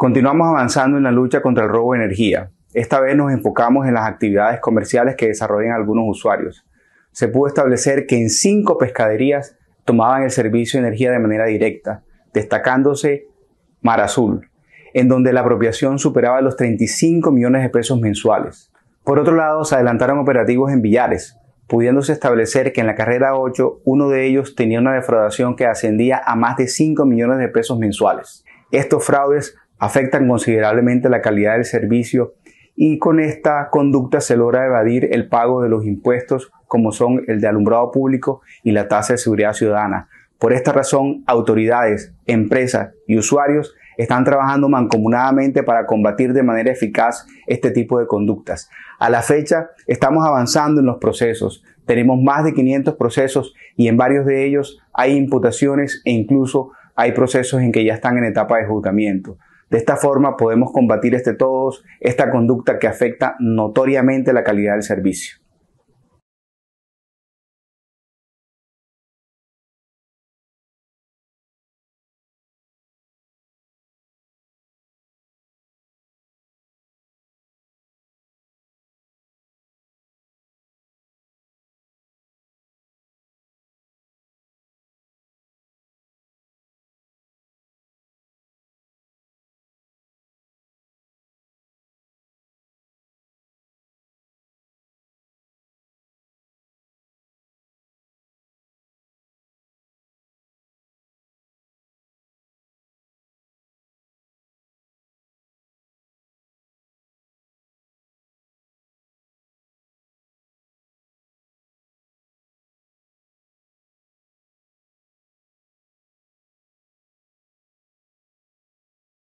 Continuamos avanzando en la lucha contra el robo de energía. Esta vez nos enfocamos en las actividades comerciales que desarrollan algunos usuarios. Se pudo establecer que en cinco pescaderías tomaban el servicio de energía de manera directa, destacándose Mar Azul, en donde la apropiación superaba los 35 millones de pesos mensuales. Por otro lado, se adelantaron operativos en Villares, pudiéndose establecer que en la carrera 8 uno de ellos tenía una defraudación que ascendía a más de 5 millones de pesos mensuales. Estos fraudes afectan considerablemente la calidad del servicio y con esta conducta se logra evadir el pago de los impuestos como son el de alumbrado público y la tasa de seguridad ciudadana. Por esta razón, autoridades, empresas y usuarios están trabajando mancomunadamente para combatir de manera eficaz este tipo de conductas. A la fecha, estamos avanzando en los procesos. Tenemos más de 500 procesos y en varios de ellos hay imputaciones e incluso hay procesos en que ya están en etapa de juzgamiento. De esta forma podemos combatir este todos, esta conducta que afecta notoriamente la calidad del servicio.